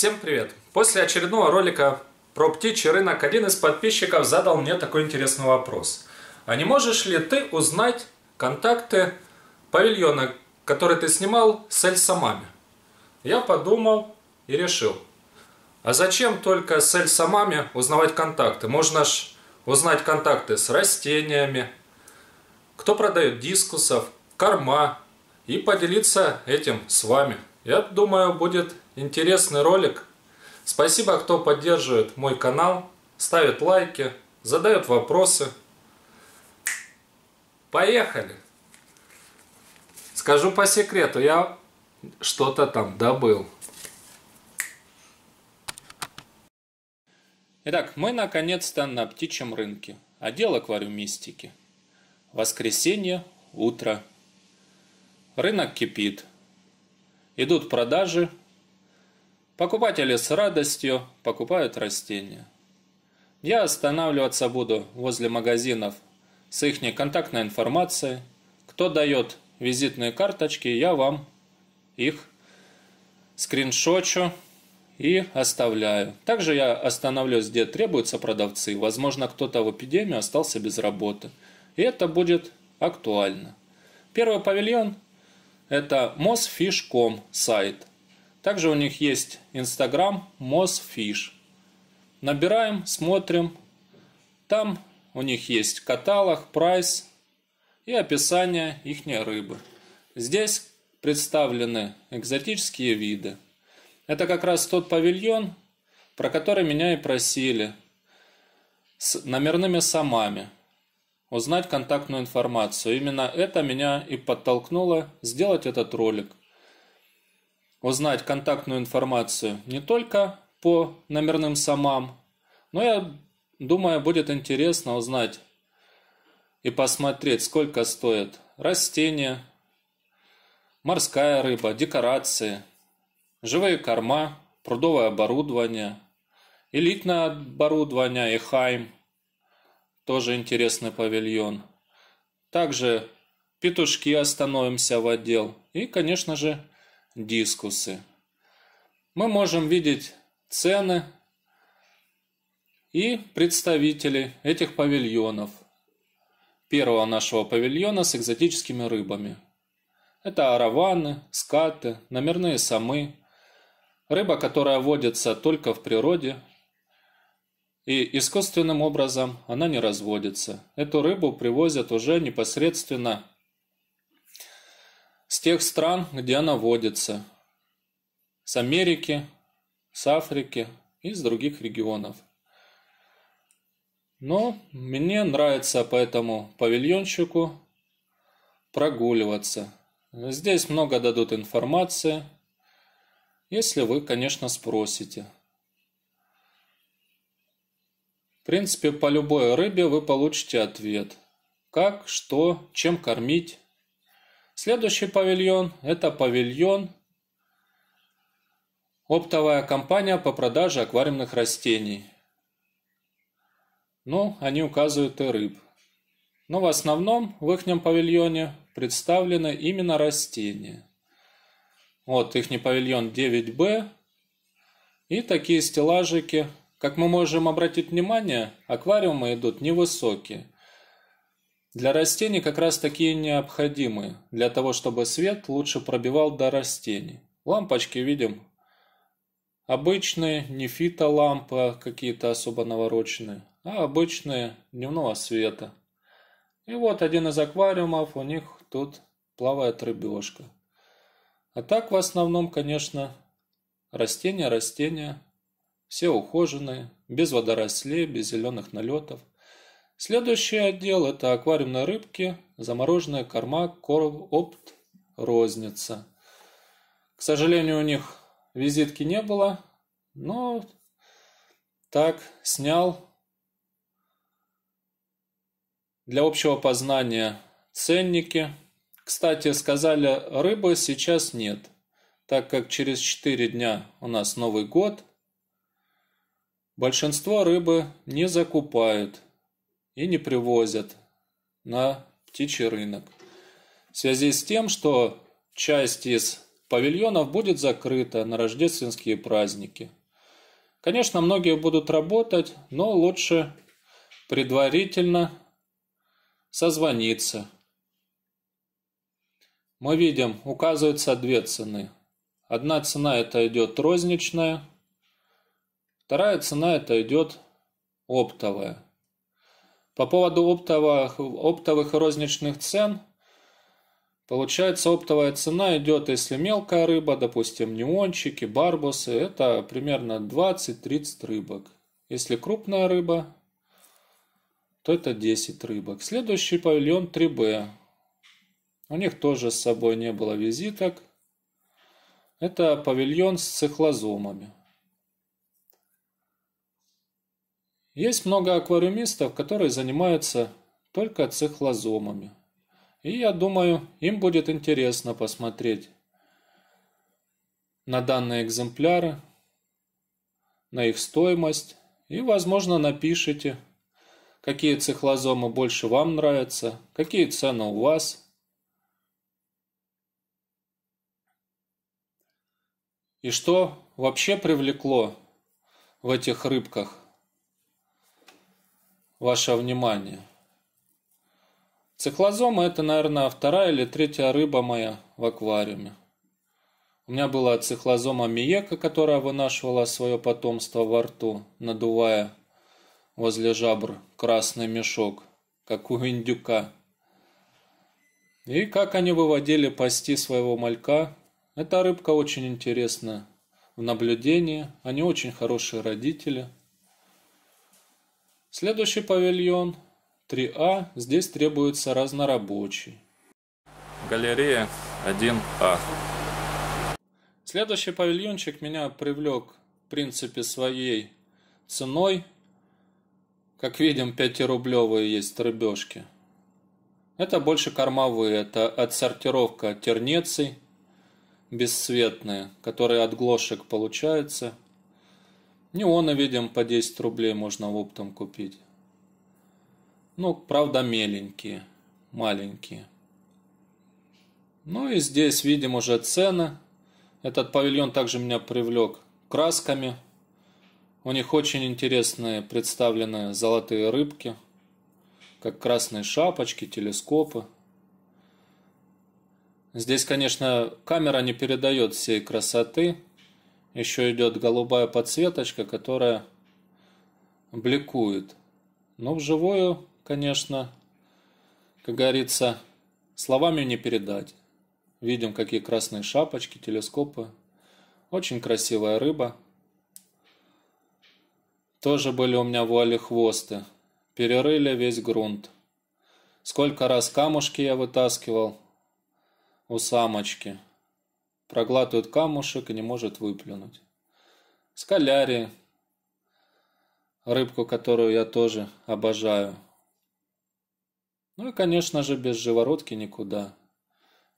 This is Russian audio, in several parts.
Всем привет! После очередного ролика про птичий рынок один из подписчиков задал мне такой интересный вопрос. А не можешь ли ты узнать контакты павильона, который ты снимал с Эльсамами? Я подумал и решил. А зачем только с Эльсамами узнавать контакты? Можно ж узнать контакты с растениями, кто продает дискусов, корма и поделиться этим с вами – я думаю, будет интересный ролик. Спасибо, кто поддерживает мой канал, ставит лайки, задает вопросы. Поехали! Скажу по секрету, я что-то там добыл. Итак, мы наконец-то на птичьем рынке. Отдел аквариумистики. Воскресенье, утро. Рынок кипит идут продажи, покупатели с радостью покупают растения. Я останавливаться буду возле магазинов с их контактной информацией. Кто дает визитные карточки, я вам их скриншочу и оставляю. Также я остановлюсь, где требуются продавцы. Возможно, кто-то в эпидемию остался без работы. И это будет актуально. Первый павильон это mosfish.com сайт. Также у них есть Instagram mosfish. Набираем, смотрим. Там у них есть каталог, прайс и описание их рыбы. Здесь представлены экзотические виды. Это как раз тот павильон, про который меня и просили, с номерными самами – узнать контактную информацию. Именно это меня и подтолкнуло сделать этот ролик. Узнать контактную информацию не только по номерным самам, но я думаю, будет интересно узнать и посмотреть, сколько стоит растения, морская рыба, декорации, живые корма, прудовое оборудование, элитное оборудование, и эхайм – тоже интересный павильон. Также петушки остановимся в отдел. И, конечно же, дискусы. Мы можем видеть цены и представители этих павильонов. Первого нашего павильона с экзотическими рыбами. Это араваны, скаты, номерные самы. Рыба, которая водится только в природе и искусственным образом она не разводится. Эту рыбу привозят уже непосредственно с тех стран, где она водится. С Америки, с Африки и с других регионов. Но мне нравится по этому павильончику прогуливаться. Здесь много дадут информации, если вы, конечно, спросите – принципе, по любой рыбе вы получите ответ. Как, что, чем кормить. Следующий павильон – это павильон «Оптовая компания по продаже аквариумных растений». Ну, они указывают и рыб. Но в основном в их павильоне представлены именно растения. Вот их павильон 9Б. И такие стеллажики как мы можем обратить внимание, аквариумы идут невысокие. Для растений как раз такие необходимы, для того, чтобы свет лучше пробивал до растений. Лампочки видим обычные, не фитолампы а какие-то особо навороченные, а обычные дневного света. И вот один из аквариумов, у них тут плавает рыбешка. А так в основном, конечно, растения, растения, все ухоженные, без водорослей, без зеленых налетов. Следующий отдел – это аквариумные рыбки, замороженная корма, корм, опт, розница. К сожалению, у них визитки не было, но так снял для общего познания ценники. Кстати, сказали, рыбы сейчас нет, так как через 4 дня у нас Новый год, Большинство рыбы не закупают и не привозят на птичий рынок. В связи с тем, что часть из павильонов будет закрыта на рождественские праздники. Конечно, многие будут работать, но лучше предварительно созвониться. Мы видим, указываются две цены. Одна цена это идет розничная, Вторая цена это идет оптовая. По поводу оптовых, оптовых розничных цен, получается оптовая цена идет, если мелкая рыба, допустим, неончики, барбусы, это примерно 20-30 рыбок. Если крупная рыба, то это 10 рыбок. Следующий павильон 3Б. У них тоже с собой не было визиток. Это павильон с цихлозомами. Есть много аквариумистов, которые занимаются только цихлозомами. И я думаю, им будет интересно посмотреть на данные экземпляры, на их стоимость и, возможно, напишите, какие цихлозомы больше вам нравятся, какие цены у вас. И что вообще привлекло в этих рыбках ваше внимание. Циклозома – это, наверное, вторая или третья рыба моя в аквариуме. У меня была цихлозома миека, которая вынашивала свое потомство во рту, надувая возле жабр красный мешок, как у индюка. И как они выводили пасти своего малька. Эта рыбка очень интересна в наблюдении, они очень хорошие родители – Следующий павильон 3А. Здесь требуется разнорабочий. Галерея 1А. Следующий павильончик меня привлек, в принципе, своей ценой. Как видим, 5-рублевые есть рыбешки. Это больше кормовые, это отсортировка тернеций бесцветные, которые от глошек получаются – Неона, видим, по 10 рублей можно в оптом купить. Ну, правда, меленькие, маленькие. Ну и здесь видим уже цены. Этот павильон также меня привлек красками. У них очень интересные представлены золотые рыбки, как красные шапочки, телескопы. Здесь, конечно, камера не передает всей красоты, еще идет голубая подсветочка, которая бликует. Но ну, вживую, конечно, как говорится, словами не передать. Видим, какие красные шапочки, телескопы. Очень красивая рыба. Тоже были у меня вуали хвосты. Перерыли весь грунт. Сколько раз камушки я вытаскивал у самочки проглатывает камушек и не может выплюнуть. скаляри, рыбку, которую я тоже обожаю. Ну и, конечно же, без живородки никуда.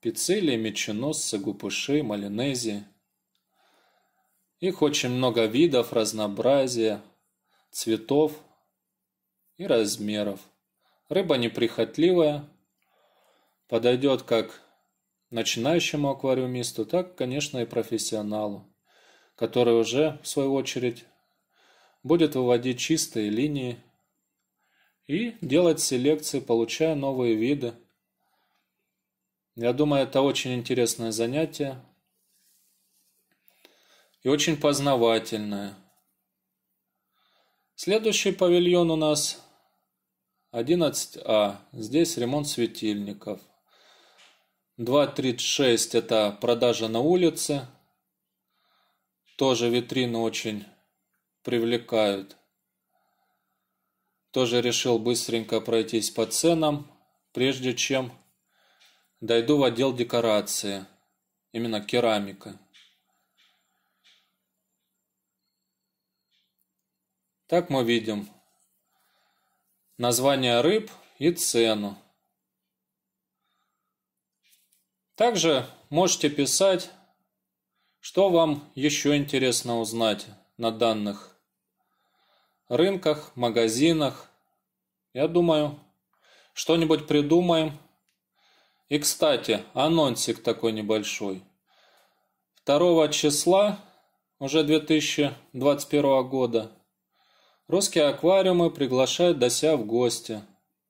Пиццелии, меченосцы, гупыши, малинези. Их очень много видов, разнообразия, цветов и размеров. Рыба неприхотливая, подойдет как начинающему аквариумисту, так, конечно, и профессионалу, который уже, в свою очередь, будет выводить чистые линии и делать селекции, получая новые виды. Я думаю, это очень интересное занятие и очень познавательное. Следующий павильон у нас 11А. Здесь ремонт светильников – 2.36 это продажа на улице. Тоже витрины очень привлекают. Тоже решил быстренько пройтись по ценам, прежде чем дойду в отдел декорации. Именно керамика. Так мы видим название рыб и цену. Также можете писать, что вам еще интересно узнать на данных рынках, магазинах. Я думаю, что-нибудь придумаем. И, кстати, анонсик такой небольшой. 2 числа уже 2021 года русские аквариумы приглашают Дося в гости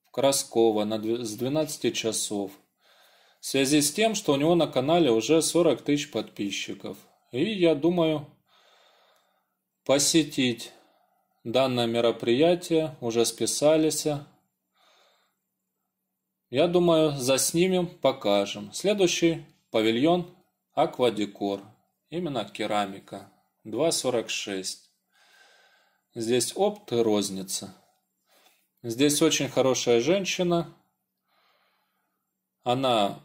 в Красково на, с 12 часов в связи с тем, что у него на канале уже 40 тысяч подписчиков. И я думаю посетить данное мероприятие, уже списались. Я думаю, заснимем, покажем. Следующий павильон Аквадекор, именно керамика, 2.46. Здесь опт и розница. Здесь очень хорошая женщина. Она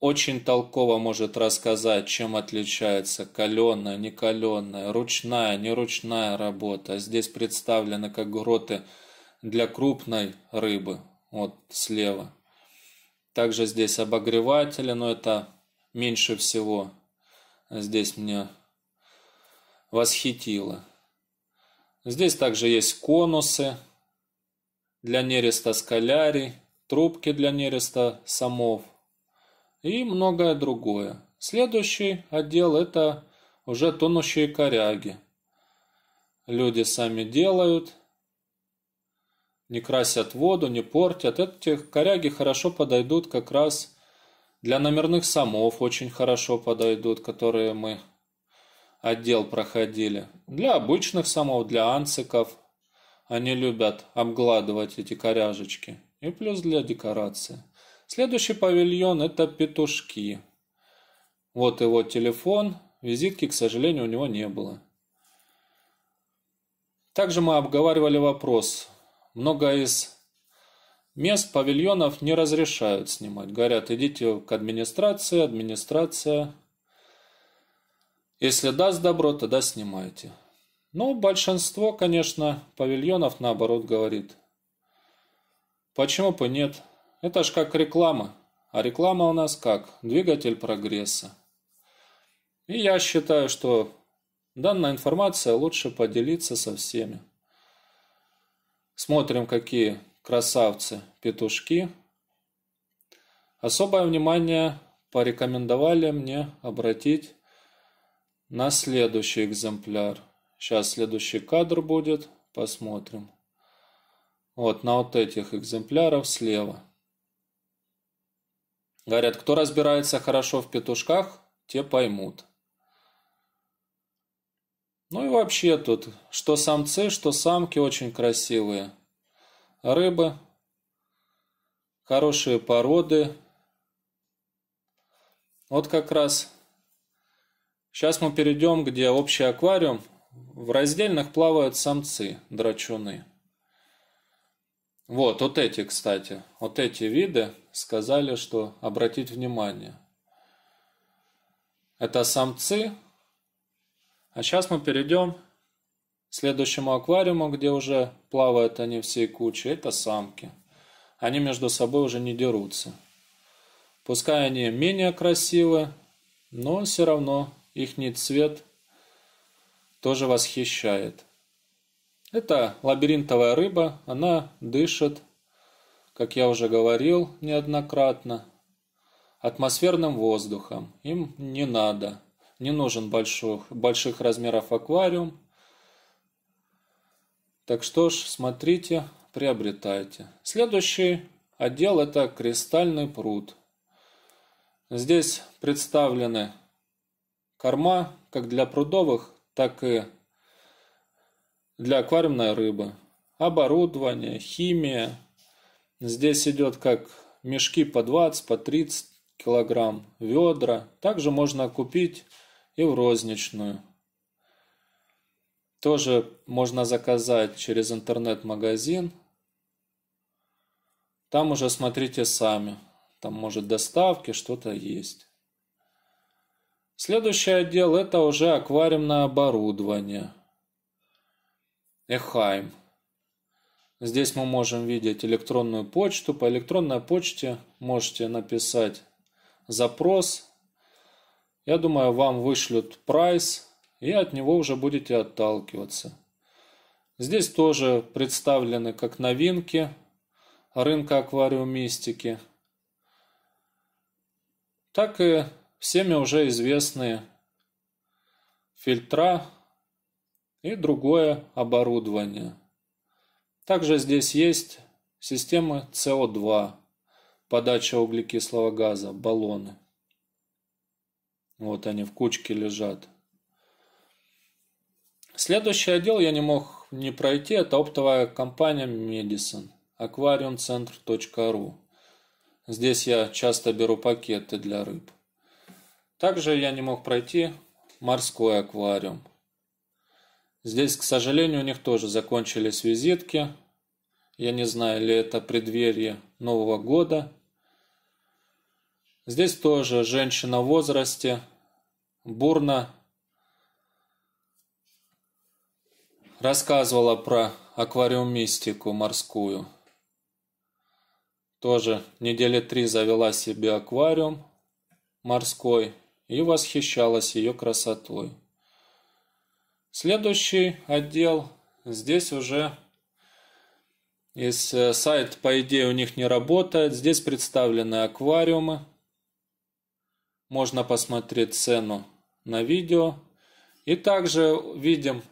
очень толково может рассказать, чем отличается каленая, некаленая, ручная, неручная работа. Здесь представлены как гроты для крупной рыбы, вот слева. Также здесь обогреватели, но это меньше всего здесь мне восхитило. Здесь также есть конусы для нереста скалярий, трубки для нереста самов, и многое другое. Следующий отдел – это уже тонущие коряги. Люди сами делают, не красят воду, не портят. Эти коряги хорошо подойдут как раз для номерных самов, очень хорошо подойдут, которые мы отдел проходили. Для обычных самов, для анциков. Они любят обгладывать эти коряжечки. И плюс для декорации. Следующий павильон – это петушки. Вот его телефон. Визитки, к сожалению, у него не было. Также мы обговаривали вопрос. Много из мест павильонов не разрешают снимать. Говорят, идите к администрации, администрация. Если даст добро, тогда снимайте. Но большинство, конечно, павильонов наоборот говорит. Почему бы нет? Это ж как реклама. А реклама у нас как? Двигатель прогресса. И я считаю, что данная информация лучше поделиться со всеми. Смотрим, какие красавцы петушки. Особое внимание порекомендовали мне обратить на следующий экземпляр. Сейчас следующий кадр будет, посмотрим. Вот на вот этих экземпляров слева – Говорят, кто разбирается хорошо в петушках, те поймут. Ну и вообще тут, что самцы, что самки очень красивые. Рыбы, хорошие породы. Вот как раз сейчас мы перейдем, где общий аквариум. В раздельных плавают самцы, драчуны. Вот, вот эти, кстати, вот эти виды сказали, что обратить внимание. Это самцы. А сейчас мы перейдем к следующему аквариуму, где уже плавают они всей кучей. Это самки. Они между собой уже не дерутся. Пускай они менее красивы, но все равно их цвет тоже восхищает – это лабиринтовая рыба, она дышит, как я уже говорил неоднократно, атмосферным воздухом. Им не надо, не нужен больших, больших размеров аквариум. Так что ж, смотрите, приобретайте. Следующий отдел – это кристальный пруд. Здесь представлены корма как для прудовых, так и для аквариумной рыбы. Оборудование, химия. Здесь идет как мешки по 20, по 30 килограмм, ведра. Также можно купить и в розничную. Тоже можно заказать через интернет-магазин. Там уже смотрите сами. Там может доставки, что-то есть. Следующий отдел это уже аквариумное оборудование – Эхайм. Здесь мы можем видеть электронную почту. По электронной почте можете написать запрос. Я думаю, вам вышлют прайс, и от него уже будете отталкиваться. Здесь тоже представлены как новинки рынка аквариумистики, так и всеми уже известные фильтра, и другое оборудование. Также здесь есть системы СО2, подача углекислого газа, баллоны. Вот они в кучке лежат. Следующий отдел я не мог не пройти, это оптовая компания Medison, aquariumcenter.ru. Здесь я часто беру пакеты для рыб. Также я не мог пройти морской аквариум. Здесь, к сожалению, у них тоже закончились визитки. Я не знаю, ли это преддверие Нового года. Здесь тоже женщина в возрасте, бурно рассказывала про аквариумистику морскую. Тоже недели три завела себе аквариум морской и восхищалась ее красотой. Следующий отдел, здесь уже из э, сайт, по идее, у них не работает. Здесь представлены аквариумы. Можно посмотреть цену на видео. И также видим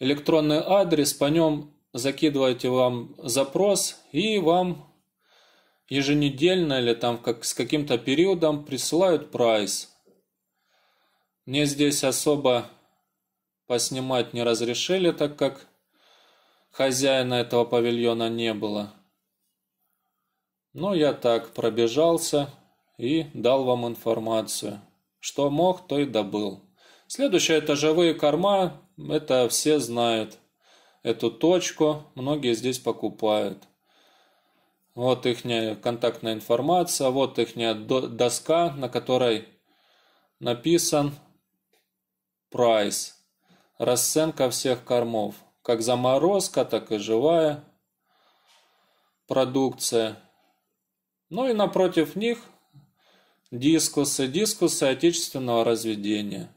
электронный адрес, по нем закидываете вам запрос и вам еженедельно или там как, с каким-то периодом присылают прайс. Мне здесь особо Поснимать не разрешили, так как хозяина этого павильона не было. Но я так пробежался и дал вам информацию. Что мог, то и добыл. Следующее – это живые корма, это все знают. Эту точку многие здесь покупают. Вот их контактная информация, вот их доска, на которой написан прайс. Расценка всех кормов. Как заморозка, так и живая продукция. Ну и напротив них дискусы, дискусы отечественного разведения.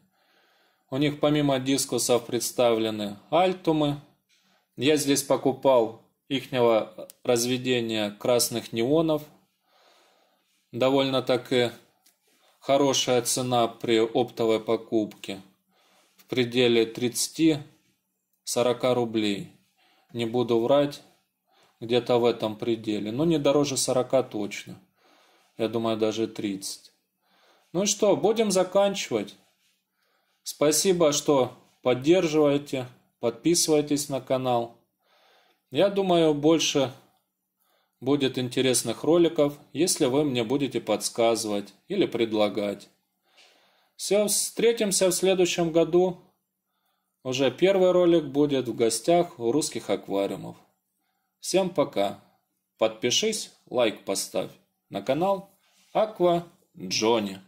У них помимо дискусов представлены альтумы. Я здесь покупал ихнего разведения красных неонов. Довольно-таки хорошая цена при оптовой покупке пределе 30-40 рублей. Не буду врать, где-то в этом пределе. Но ну, не дороже 40 точно. Я думаю, даже 30. Ну и что, будем заканчивать. Спасибо, что поддерживаете, подписывайтесь на канал. Я думаю, больше будет интересных роликов, если вы мне будете подсказывать или предлагать. Все, встретимся в следующем году. Уже первый ролик будет в гостях у русских аквариумов. Всем пока. Подпишись, лайк поставь на канал Аква Джонни.